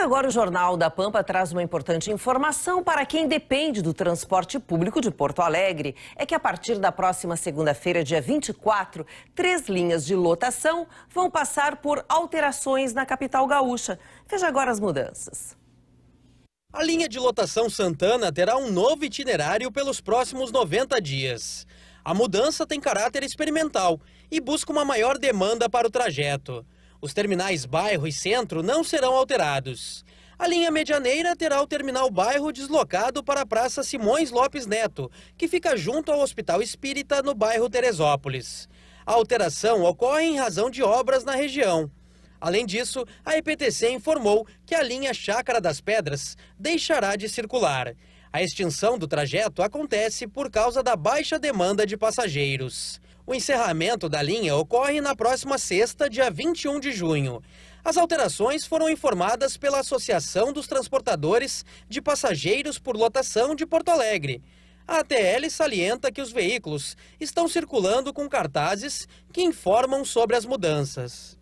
E agora o Jornal da Pampa traz uma importante informação para quem depende do transporte público de Porto Alegre. É que a partir da próxima segunda-feira, dia 24, três linhas de lotação vão passar por alterações na capital gaúcha. Veja agora as mudanças. A linha de lotação Santana terá um novo itinerário pelos próximos 90 dias. A mudança tem caráter experimental e busca uma maior demanda para o trajeto. Os terminais bairro e centro não serão alterados. A linha Medianeira terá o terminal bairro deslocado para a Praça Simões Lopes Neto, que fica junto ao Hospital Espírita no bairro Teresópolis. A alteração ocorre em razão de obras na região. Além disso, a EPTC informou que a linha Chácara das Pedras deixará de circular. A extinção do trajeto acontece por causa da baixa demanda de passageiros. O encerramento da linha ocorre na próxima sexta, dia 21 de junho. As alterações foram informadas pela Associação dos Transportadores de Passageiros por Lotação de Porto Alegre. A ATL salienta que os veículos estão circulando com cartazes que informam sobre as mudanças.